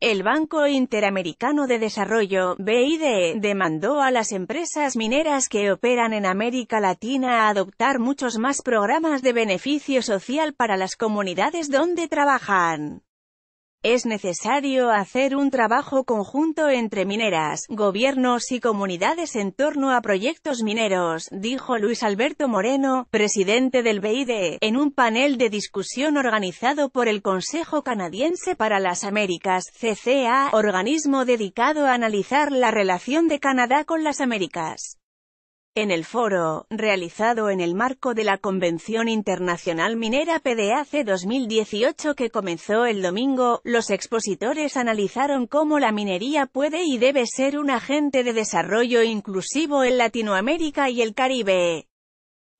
El Banco Interamericano de Desarrollo, BID, demandó a las empresas mineras que operan en América Latina a adoptar muchos más programas de beneficio social para las comunidades donde trabajan. Es necesario hacer un trabajo conjunto entre mineras, gobiernos y comunidades en torno a proyectos mineros, dijo Luis Alberto Moreno, presidente del BID, en un panel de discusión organizado por el Consejo Canadiense para las Américas, CCA, organismo dedicado a analizar la relación de Canadá con las Américas. En el foro, realizado en el marco de la Convención Internacional Minera PDAC 2018 que comenzó el domingo, los expositores analizaron cómo la minería puede y debe ser un agente de desarrollo inclusivo en Latinoamérica y el Caribe.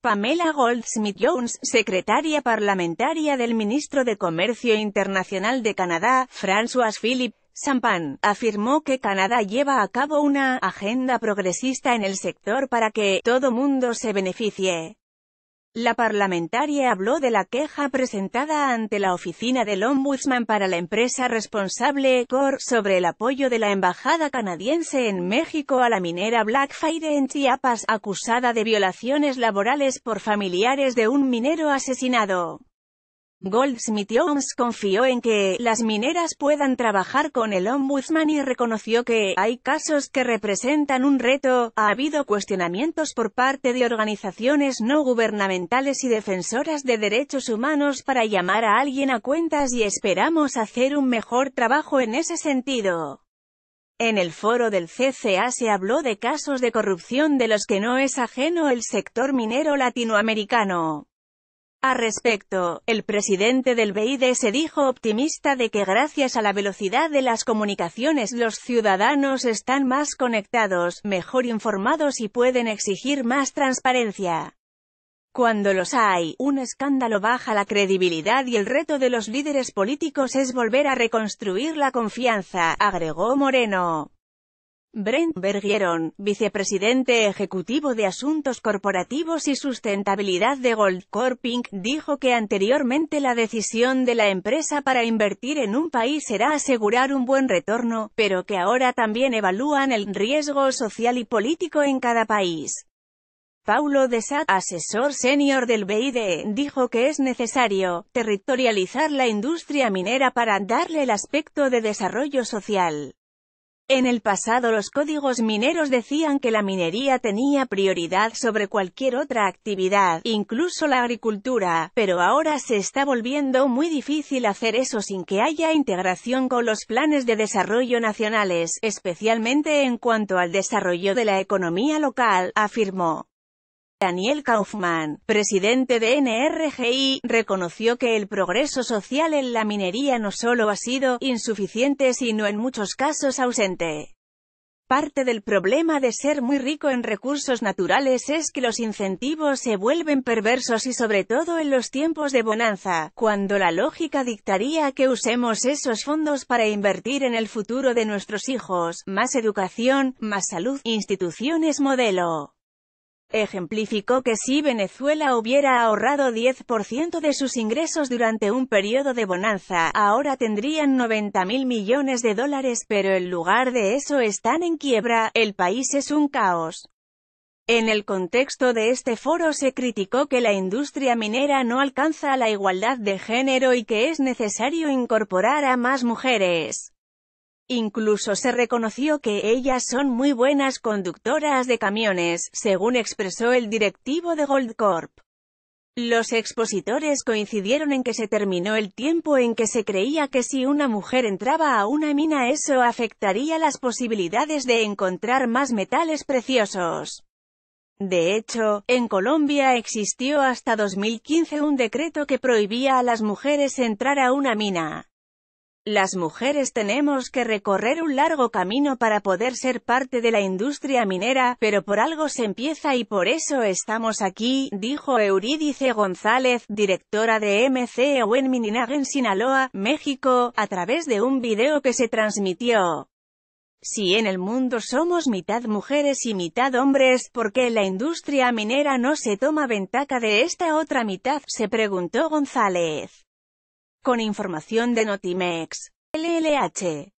Pamela Goldsmith-Jones, secretaria parlamentaria del ministro de Comercio Internacional de Canadá, François Philippe, Sampan, afirmó que Canadá lleva a cabo una agenda progresista en el sector para que todo mundo se beneficie. La parlamentaria habló de la queja presentada ante la oficina del Ombudsman para la empresa responsable Cor sobre el apoyo de la embajada canadiense en México a la minera Blackfire en Chiapas acusada de violaciones laborales por familiares de un minero asesinado. Goldsmith Jones confió en que las mineras puedan trabajar con el ombudsman y reconoció que hay casos que representan un reto. Ha habido cuestionamientos por parte de organizaciones no gubernamentales y defensoras de derechos humanos para llamar a alguien a cuentas y esperamos hacer un mejor trabajo en ese sentido. En el foro del CCA se habló de casos de corrupción de los que no es ajeno el sector minero latinoamericano. A respecto, el presidente del BID se dijo optimista de que gracias a la velocidad de las comunicaciones los ciudadanos están más conectados, mejor informados y pueden exigir más transparencia. Cuando los hay, un escándalo baja la credibilidad y el reto de los líderes políticos es volver a reconstruir la confianza, agregó Moreno. Brent Bergieron, vicepresidente ejecutivo de Asuntos Corporativos y Sustentabilidad de Goldcorp Inc., dijo que anteriormente la decisión de la empresa para invertir en un país era asegurar un buen retorno, pero que ahora también evalúan el riesgo social y político en cada país. Paulo de Sá, asesor senior del BID, dijo que es necesario territorializar la industria minera para darle el aspecto de desarrollo social. En el pasado los códigos mineros decían que la minería tenía prioridad sobre cualquier otra actividad, incluso la agricultura, pero ahora se está volviendo muy difícil hacer eso sin que haya integración con los planes de desarrollo nacionales, especialmente en cuanto al desarrollo de la economía local, afirmó. Daniel Kaufman, presidente de NRGI, reconoció que el progreso social en la minería no solo ha sido insuficiente sino en muchos casos ausente. Parte del problema de ser muy rico en recursos naturales es que los incentivos se vuelven perversos y sobre todo en los tiempos de bonanza, cuando la lógica dictaría que usemos esos fondos para invertir en el futuro de nuestros hijos, más educación, más salud, instituciones modelo. Ejemplificó que si Venezuela hubiera ahorrado 10% de sus ingresos durante un periodo de bonanza, ahora tendrían 90 mil millones de dólares pero en lugar de eso están en quiebra, el país es un caos. En el contexto de este foro se criticó que la industria minera no alcanza la igualdad de género y que es necesario incorporar a más mujeres. Incluso se reconoció que ellas son muy buenas conductoras de camiones, según expresó el directivo de Goldcorp. Los expositores coincidieron en que se terminó el tiempo en que se creía que si una mujer entraba a una mina eso afectaría las posibilidades de encontrar más metales preciosos. De hecho, en Colombia existió hasta 2015 un decreto que prohibía a las mujeres entrar a una mina. Las mujeres tenemos que recorrer un largo camino para poder ser parte de la industria minera, pero por algo se empieza y por eso estamos aquí, dijo Eurídice González, directora de MC en Mininag en Sinaloa, México, a través de un video que se transmitió. Si en el mundo somos mitad mujeres y mitad hombres, ¿por qué la industria minera no se toma ventaja de esta otra mitad? se preguntó González. Con información de Notimex. LLH.